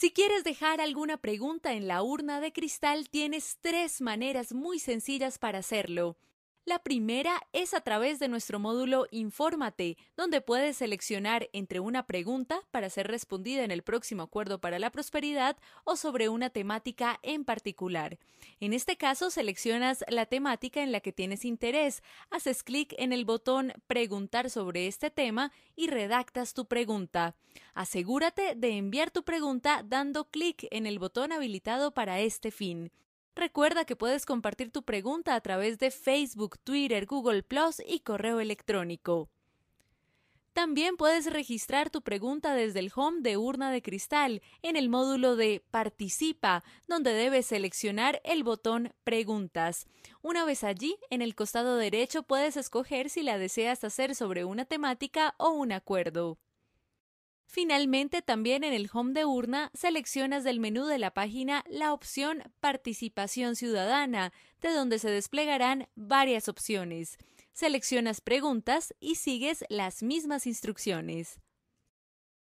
Si quieres dejar alguna pregunta en la urna de cristal, tienes tres maneras muy sencillas para hacerlo. La primera es a través de nuestro módulo Infórmate, donde puedes seleccionar entre una pregunta para ser respondida en el próximo Acuerdo para la Prosperidad o sobre una temática en particular. En este caso, seleccionas la temática en la que tienes interés, haces clic en el botón Preguntar sobre este tema y redactas tu pregunta. Asegúrate de enviar tu pregunta dando clic en el botón habilitado para este fin. Recuerda que puedes compartir tu pregunta a través de Facebook, Twitter, Google Plus y correo electrónico. También puedes registrar tu pregunta desde el home de Urna de Cristal en el módulo de Participa, donde debes seleccionar el botón Preguntas. Una vez allí, en el costado derecho puedes escoger si la deseas hacer sobre una temática o un acuerdo. Finalmente, también en el home de urna seleccionas del menú de la página la opción Participación Ciudadana, de donde se desplegarán varias opciones. Seleccionas preguntas y sigues las mismas instrucciones.